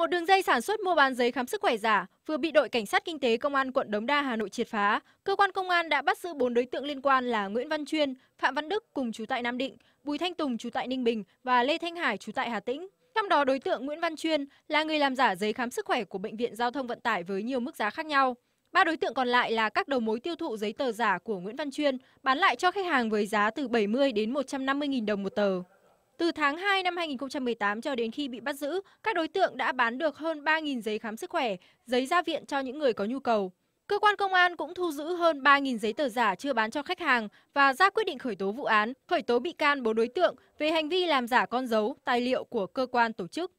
Một đường dây sản xuất mua bán giấy khám sức khỏe giả vừa bị đội cảnh sát kinh tế công an quận Đống Đa Hà Nội triệt phá. Cơ quan công an đã bắt giữ 4 đối tượng liên quan là Nguyễn Văn Chuyên, Phạm Văn Đức cùng chú tại Nam Định, Bùi Thanh Tùng chú tại Ninh Bình và Lê Thanh Hải chú tại Hà Tĩnh. Trong đó đối tượng Nguyễn Văn Chuyên là người làm giả giấy khám sức khỏe của bệnh viện giao thông vận tải với nhiều mức giá khác nhau. Ba đối tượng còn lại là các đầu mối tiêu thụ giấy tờ giả của Nguyễn Văn Chuyên bán lại cho khách hàng với giá từ 70 đến 150.000 đồng một tờ. Từ tháng 2 năm 2018 cho đến khi bị bắt giữ, các đối tượng đã bán được hơn 3.000 giấy khám sức khỏe, giấy ra viện cho những người có nhu cầu. Cơ quan công an cũng thu giữ hơn 3.000 giấy tờ giả chưa bán cho khách hàng và ra quyết định khởi tố vụ án, khởi tố bị can 4 đối tượng về hành vi làm giả con dấu, tài liệu của cơ quan tổ chức.